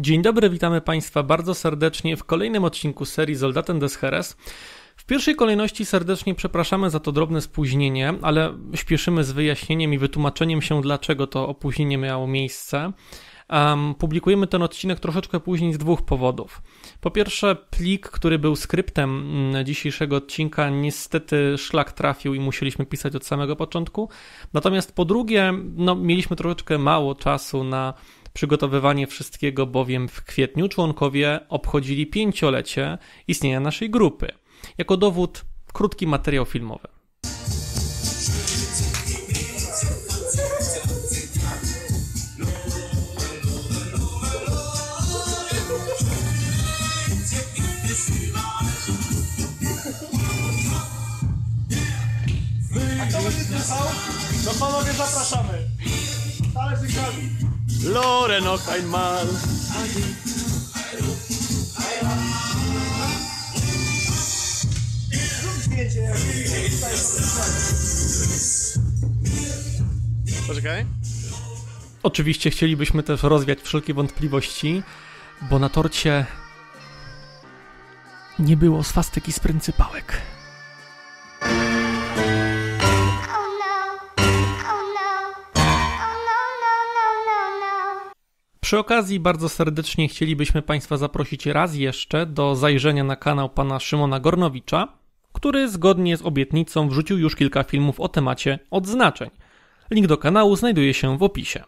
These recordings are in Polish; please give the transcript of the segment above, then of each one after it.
Dzień dobry, witamy Państwa bardzo serdecznie w kolejnym odcinku serii Zoldaten des Heres. W pierwszej kolejności serdecznie przepraszamy za to drobne spóźnienie, ale śpieszymy z wyjaśnieniem i wytłumaczeniem się, dlaczego to opóźnienie miało miejsce. Um, publikujemy ten odcinek troszeczkę później z dwóch powodów. Po pierwsze, plik, który był skryptem mm, dzisiejszego odcinka, niestety szlak trafił i musieliśmy pisać od samego początku. Natomiast po drugie, no, mieliśmy troszeczkę mało czasu na przygotowywanie wszystkiego, bowiem w kwietniu członkowie obchodzili pięciolecie istnienia naszej grupy. Jako dowód krótki materiał filmowy. A No panowie zapraszamy. Ale Lore noch einmal. Poczekaj. Oczywiście chcielibyśmy też rozwiać wszelkie wątpliwości, bo na torcie nie było swastyki z pryncypałek. Przy okazji bardzo serdecznie chcielibyśmy Państwa zaprosić raz jeszcze do zajrzenia na kanał pana Szymona Gornowicza, który zgodnie z obietnicą wrzucił już kilka filmów o temacie odznaczeń. Link do kanału znajduje się w opisie.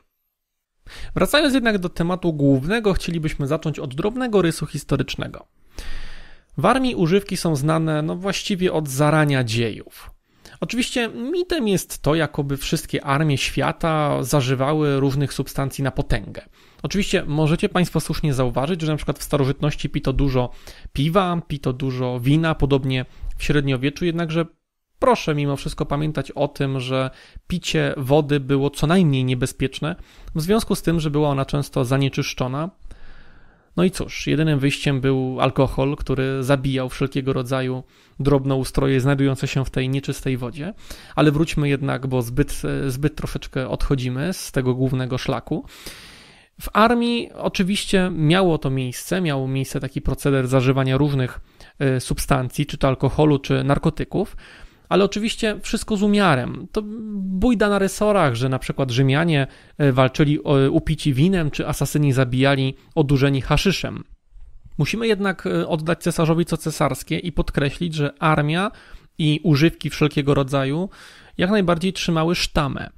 Wracając jednak do tematu głównego, chcielibyśmy zacząć od drobnego rysu historycznego. W armii używki są znane no właściwie od zarania dziejów. Oczywiście mitem jest to, jakoby wszystkie armie świata zażywały różnych substancji na potęgę. Oczywiście możecie Państwo słusznie zauważyć, że na przykład w starożytności pito dużo piwa, pito dużo wina, podobnie w średniowieczu, jednakże proszę mimo wszystko pamiętać o tym, że picie wody było co najmniej niebezpieczne, w związku z tym, że była ona często zanieczyszczona, no i cóż, jedynym wyjściem był alkohol, który zabijał wszelkiego rodzaju drobnoustroje znajdujące się w tej nieczystej wodzie. Ale wróćmy jednak, bo zbyt, zbyt troszeczkę odchodzimy z tego głównego szlaku. W armii oczywiście miało to miejsce, miał miejsce taki proceder zażywania różnych e, substancji, czy to alkoholu, czy narkotyków ale oczywiście wszystko z umiarem. To bójda na resorach, że na przykład Rzymianie e, walczyli upici winem, czy asasyni zabijali odurzeni haszyszem. Musimy jednak e, oddać cesarzowi co cesarskie i podkreślić, że armia i używki wszelkiego rodzaju jak najbardziej trzymały sztamę.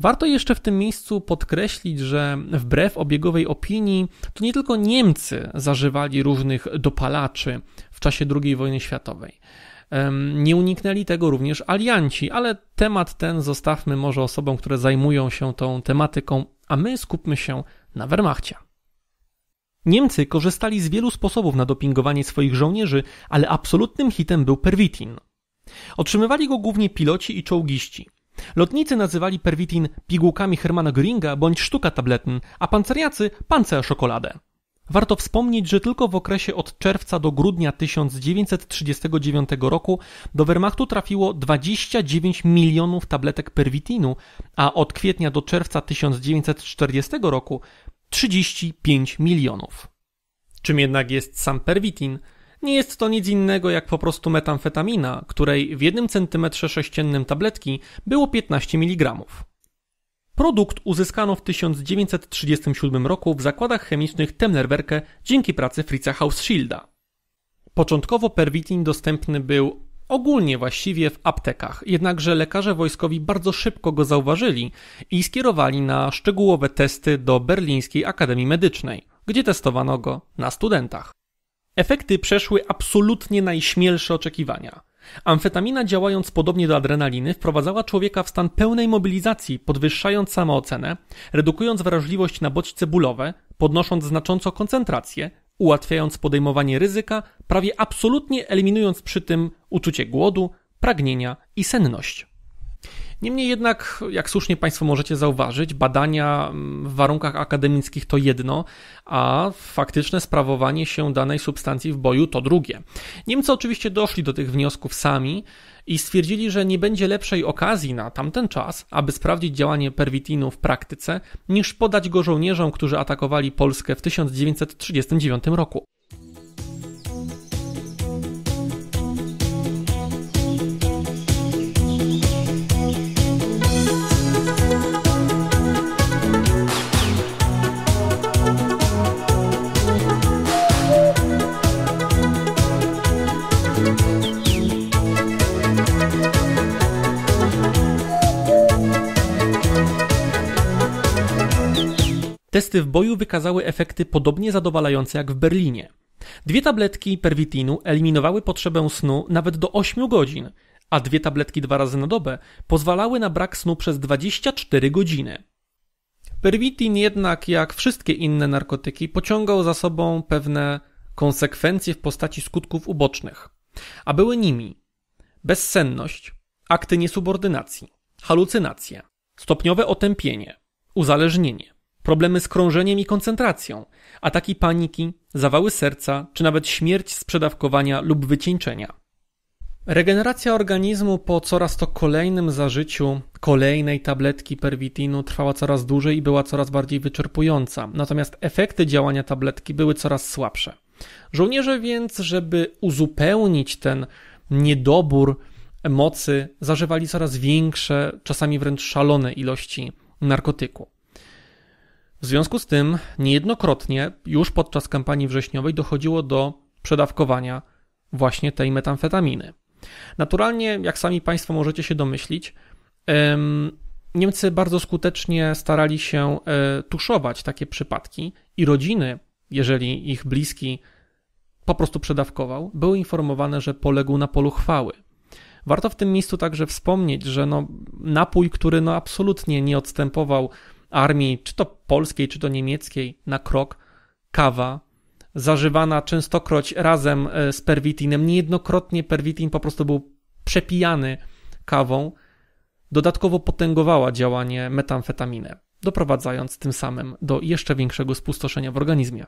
Warto jeszcze w tym miejscu podkreślić, że wbrew obiegowej opinii, to nie tylko Niemcy zażywali różnych dopalaczy w czasie II wojny światowej. Nie uniknęli tego również alianci, ale temat ten zostawmy może osobom, które zajmują się tą tematyką, a my skupmy się na Wehrmachcie. Niemcy korzystali z wielu sposobów na dopingowanie swoich żołnierzy, ale absolutnym hitem był perwitin. Otrzymywali go głównie piloci i czołgiści. Lotnicy nazywali perwitin pigułkami Hermana Göringa bądź sztuka tabletn, a panceriacy pancerz szokoladę. Warto wspomnieć, że tylko w okresie od czerwca do grudnia 1939 roku do Wehrmachtu trafiło 29 milionów tabletek perwitinu, a od kwietnia do czerwca 1940 roku 35 milionów. Czym jednak jest sam perwitin? Nie jest to nic innego jak po prostu metamfetamina, której w jednym centymetrze sześciennym tabletki było 15 mg. Produkt uzyskano w 1937 roku w zakładach chemicznych Temnerwerke dzięki pracy Fritza Hausschilda. Początkowo perwitin dostępny był ogólnie właściwie w aptekach, jednakże lekarze wojskowi bardzo szybko go zauważyli i skierowali na szczegółowe testy do Berlińskiej Akademii Medycznej, gdzie testowano go na studentach. Efekty przeszły absolutnie najśmielsze oczekiwania. Amfetamina działając podobnie do adrenaliny wprowadzała człowieka w stan pełnej mobilizacji, podwyższając samoocenę, redukując wrażliwość na bodźce bólowe, podnosząc znacząco koncentrację, ułatwiając podejmowanie ryzyka, prawie absolutnie eliminując przy tym uczucie głodu, pragnienia i senność. Niemniej jednak, jak słusznie Państwo możecie zauważyć, badania mm, w warunkach akademickich to jedno, a faktyczne sprawowanie się danej substancji w boju to drugie. Niemcy oczywiście doszli do tych wniosków sami i stwierdzili, że nie będzie lepszej okazji na tamten czas, aby sprawdzić działanie perwitinu w praktyce, niż podać go żołnierzom, którzy atakowali Polskę w 1939 roku. Testy w boju wykazały efekty podobnie zadowalające jak w Berlinie. Dwie tabletki perwitinu eliminowały potrzebę snu nawet do 8 godzin, a dwie tabletki dwa razy na dobę pozwalały na brak snu przez 24 godziny. Perwitin jednak, jak wszystkie inne narkotyki, pociągał za sobą pewne konsekwencje w postaci skutków ubocznych, a były nimi bezsenność, akty niesubordynacji, halucynacje, stopniowe otępienie, uzależnienie, problemy z krążeniem i koncentracją, ataki paniki, zawały serca czy nawet śmierć z przedawkowania lub wycieńczenia. Regeneracja organizmu po coraz to kolejnym zażyciu kolejnej tabletki perwitinu trwała coraz dłużej i była coraz bardziej wyczerpująca, natomiast efekty działania tabletki były coraz słabsze. Żołnierze więc, żeby uzupełnić ten niedobór mocy, zażywali coraz większe, czasami wręcz szalone ilości narkotyku. W związku z tym niejednokrotnie już podczas kampanii wrześniowej dochodziło do przedawkowania właśnie tej metamfetaminy. Naturalnie, jak sami Państwo możecie się domyślić, Niemcy bardzo skutecznie starali się e, tuszować takie przypadki i rodziny, jeżeli ich bliski po prostu przedawkował, były informowane, że poległ na polu chwały. Warto w tym miejscu także wspomnieć, że no, napój, który no absolutnie nie odstępował armii, czy to polskiej, czy to niemieckiej, na krok kawa, zażywana częstokroć razem e, z perwitinem. Niejednokrotnie perwitin po prostu był przepijany kawą, dodatkowo potęgowała działanie metamfetaminy, doprowadzając tym samym do jeszcze większego spustoszenia w organizmie.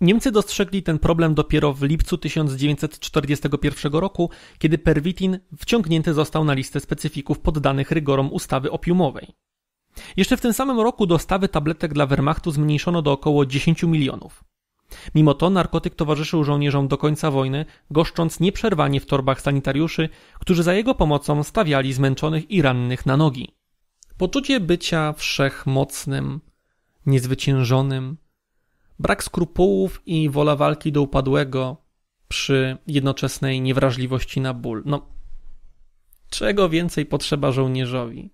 Niemcy dostrzegli ten problem dopiero w lipcu 1941 roku, kiedy perwitin wciągnięty został na listę specyfików poddanych rygorom ustawy opiumowej. Jeszcze w tym samym roku dostawy tabletek dla Wehrmachtu zmniejszono do około 10 milionów. Mimo to narkotyk towarzyszył żołnierzom do końca wojny, goszcząc nieprzerwanie w torbach sanitariuszy, którzy za jego pomocą stawiali zmęczonych i rannych na nogi. Poczucie bycia wszechmocnym, niezwyciężonym, brak skrupułów i wola walki do upadłego przy jednoczesnej niewrażliwości na ból. No, czego więcej potrzeba żołnierzowi?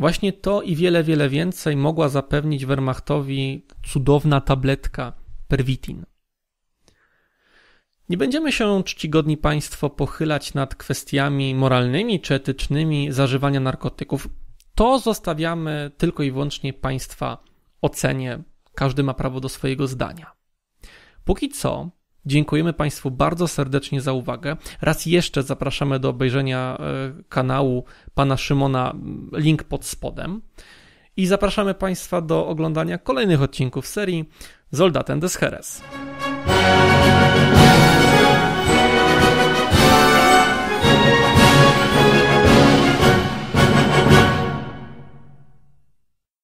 Właśnie to i wiele, wiele więcej mogła zapewnić Wehrmachtowi cudowna tabletka Perwitin. Nie będziemy się, czcigodni Państwo, pochylać nad kwestiami moralnymi czy etycznymi zażywania narkotyków. To zostawiamy tylko i wyłącznie Państwa ocenie. Każdy ma prawo do swojego zdania. Póki co, Dziękujemy Państwu bardzo serdecznie za uwagę. Raz jeszcze zapraszamy do obejrzenia e, kanału pana Szymona, link pod spodem. I zapraszamy Państwa do oglądania kolejnych odcinków serii Soldaten des Heres.